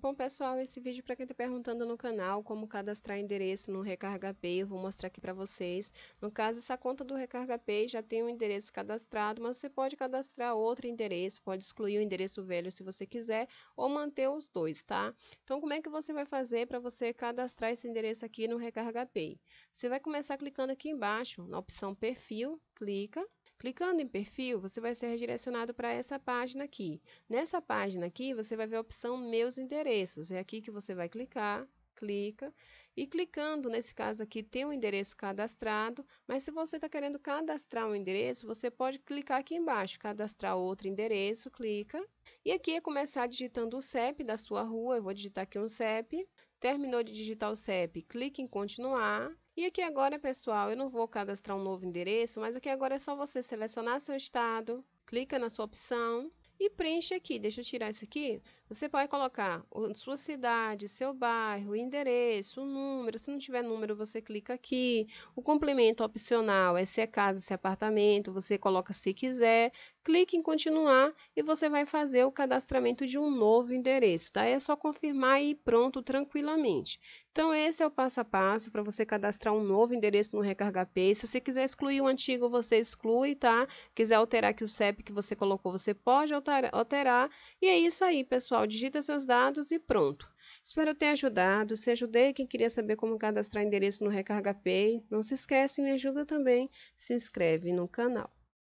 Bom pessoal, esse vídeo é para quem está perguntando no canal como cadastrar endereço no Recarga Pay, eu vou mostrar aqui para vocês. No caso, essa conta do Recarga Pay já tem um endereço cadastrado, mas você pode cadastrar outro endereço, pode excluir o endereço velho se você quiser ou manter os dois, tá? Então, como é que você vai fazer para você cadastrar esse endereço aqui no Recarga Pay? Você vai começar clicando aqui embaixo na opção Perfil, clica Clicando em perfil, você vai ser redirecionado para essa página aqui. Nessa página aqui, você vai ver a opção meus Endereços. É aqui que você vai clicar clica e clicando, nesse caso aqui tem o um endereço cadastrado, mas se você está querendo cadastrar um endereço, você pode clicar aqui embaixo, cadastrar outro endereço, clica. E aqui é começar digitando o CEP da sua rua, eu vou digitar aqui um CEP. Terminou de digitar o CEP, clique em continuar. E aqui agora, pessoal, eu não vou cadastrar um novo endereço, mas aqui agora é só você selecionar seu estado, clica na sua opção e preenche aqui. Deixa eu tirar isso aqui. Você pode colocar sua cidade, seu bairro, endereço, o número. Se não tiver número, você clica aqui. O complemento opcional é se é casa, se é apartamento, você coloca se quiser. Clique em continuar e você vai fazer o cadastramento de um novo endereço, tá? É só confirmar e pronto, tranquilamente. Então, esse é o passo a passo para você cadastrar um novo endereço no Recarga P. Se você quiser excluir o antigo, você exclui, tá? Quiser alterar aqui o CEP que você colocou, você pode alterar. E é isso aí, pessoal pessoal, digita seus dados e pronto. Espero ter ajudado. Se ajudei, quem queria saber como cadastrar endereço no Recarga Pay, não se esquece, me ajuda também. Se inscreve no canal.